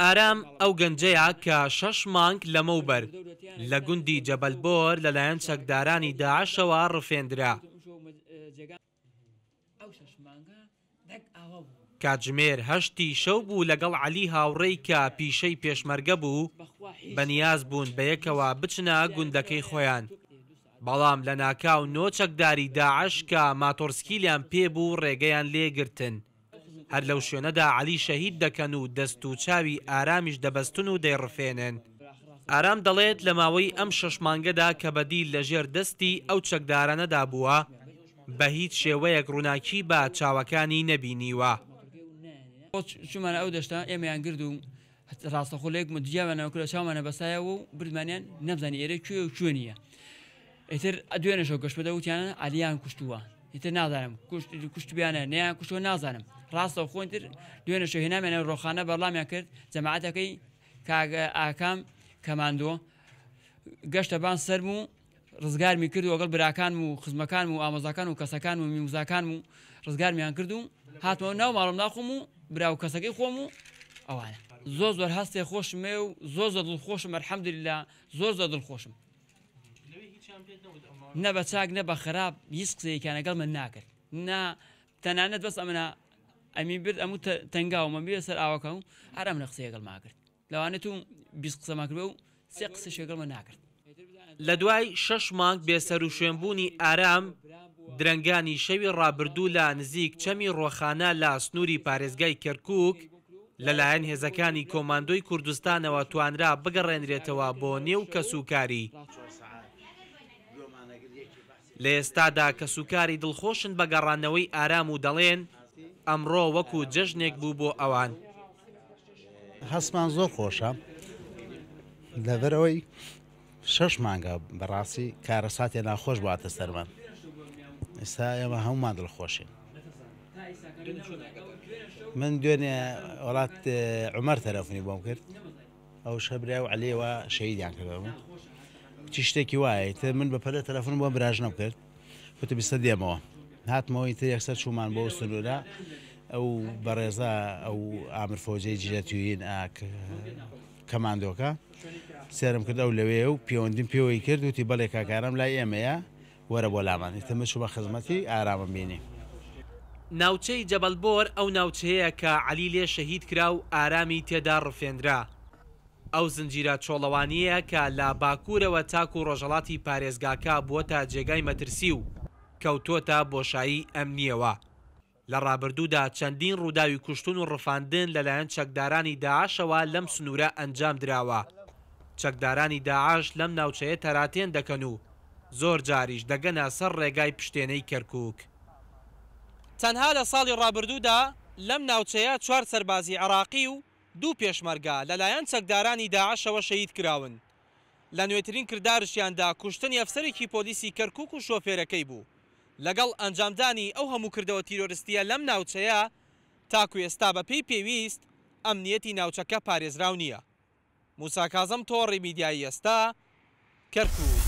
ئارام ئەو گەنجەیە کە شەش مانگ لەمەوبەر لە گوندی جەبەلبۆر لەلایەن چەکدارانی داعشەوە ڕفێندرا کاتژمێر هەشتی شەو بوو لەگەڵ علی هاوڕێی کە پیشەی پێشمەرگە بوو بەنیاز بوون بە یەکەوە بچنە گوندەکەی خۆیان بەڵام لە ناکاو نۆچەکداری داعش کە ماتۆرسکیلیان پێبوو ڕێگەیان لێگرتن. هەر لەو شوێنەدا علی شەهید دەکەن و دەست و چاوی ئارامیش دەبەستن و دەیڕفێنن. ئارام دەڵێت لە ماوەی ئەم شەشمانگەدا کە بەدی لەژێر دەستی ئەو چەکدارانەدا بووە بە هیچ شێوەیەک ڕووناکی بە چاوەکانی نەبینیوە. چمانە ئەو دەشتا ئێمەیان گردوم ڕاستەخۆلێک مدیاوانەوەکرە چاوانە بەسایە و برمانیان نەبزانانی ئێرە کوێ و کوێ نییە. ئیتر دوێنەشەو گەشتبدە وتیانە ئالیان کوشتووە. هیتر نازانم کوشت بیانە نیان کوشتۆ نازانم ڕاستە خۆنتر دوێنە شوهێنامێنە ڕۆخانە بەڵامیان کرد جەماعاتەکەی کاگە ئاکام کەماندۆ گەشتە بان سرم و ڕزگارمی کرد و ئەگەڵ براکان و خزمەکان و ئامۆزاکان و کەسەکان و میموزاکان و ڕزگارمیان کرد و هاتمەوە ناو ماڵم ناخۆم و براو کەسەکەی خۆم و ئەوانە زۆر زۆر هەستێ خۆشمێ و زۆر زە دڵخۆشم مەرحەمدلی لە زۆر زە دڵخۆشم نە بە چاک نە بە خراپ هیچ قسەیەکان لەگەڵ من ناکرد نا تەنانەت بەس ئەمە ئەمی برد ئەموو تەنگاومە بێ سەر ئاوەکە و ئارام نە قسەیەگەڵ ماکرد لەوانێت و بیست قسەماکرێ و سێ قسە شێگەڵمە ناکرد لە دوای شەش مانگ بێسەر و شوێنبوونی ئارام درنگانی شەوی ڕابردوو لە نزیک چەمی ڕۆخانە لە سنووری پارێزگای کەرکک لەلایەن هێزەکانی کۆماندۆی کوردستانەوە توانرا بگەڕێنرێتەوە بۆ نێو کەسوکاری لە ئێستادا کە سوکاری دڵخۆشن بە گەڕانەوەی ئارام و دەڵێن ئەمڕۆ وەکو جەژنێک بوو بۆ ئەوان هەستمان زۆر خۆشە لەبەرەوەی شەش مانگە بەڕاستی کارە ساتێ ناخۆش باتە سەرمان ئێستا ئێمە هەمومان دڵخۆشین من دوێنێ وڵات عمەر تەرەفنی بۆم کرد ئەو شەبرا و علێەوە شەیدیان کردەوە چی شتێکی وایە تر من بەپەلە تەلەفۆن بۆ براژ نەکرد وتە بیستە دێمەوە هاتمەوەی تر یەکسەر چومان بۆ سنوورە ئەو بەڕێزا ئەو ئامرفۆجەی جیرەتوین کەماندۆکە سێرم کرد ئەو لەوێ و پیوەندیم پێوەی کرد وتی بەڵێ کاکارم لای ئێمەیە وەرە بۆ لامان تەمەش بە خزمەتی ئارامم بینی. ناوچەی جەبەلبۆر ئەو ناوچەیە کە علی لێ شەهید کرا و ئارامی تێدا ڕفێنرا ئەو زنجیرە چۆڵەوانیەیە کە لە باکوورەوە تاک و ڕۆژەڵاتی پارێزگاکە بۆتە جێگای مەترسی و کەوتۆتە بۆشایی ئەمنیەوە. لە ڕابردوودا چەندین ڕووداوی کوشتون و ڕفاندن لەلایەن چەکدارانی داعاشەوە لەم سنوورە ئەنجام دراوە. چەکدارانی داعاش لەم ناوچەیە تەراتێن دەکەن و زۆر جاریش دەگەنە سەر ڕێگای پشتێنەی کەرکک. تەنها لە ساڵی ڕابردوودا لەم ناوچەیە چوار سەربازی عراقی و دوو پێشمەرگا لەلایەن چەکدارانی داعشەوە شەید کراون لە نوێترین کردارشیاندا کوشتنی ئەفسەرێکی پۆلیسی کەرکک و شۆفێرەکەی بوو لەگەڵ ئەنجامدانی ئەو هەموو کردەوە تیرۆرستیە لەم ناوچەیە تاکو ئێستا بەپی پێویست ئەمنیەتی ناوچەکە پارێزراو نییە موساکازم تۆڕی میدیایی ئێستا کەرکوو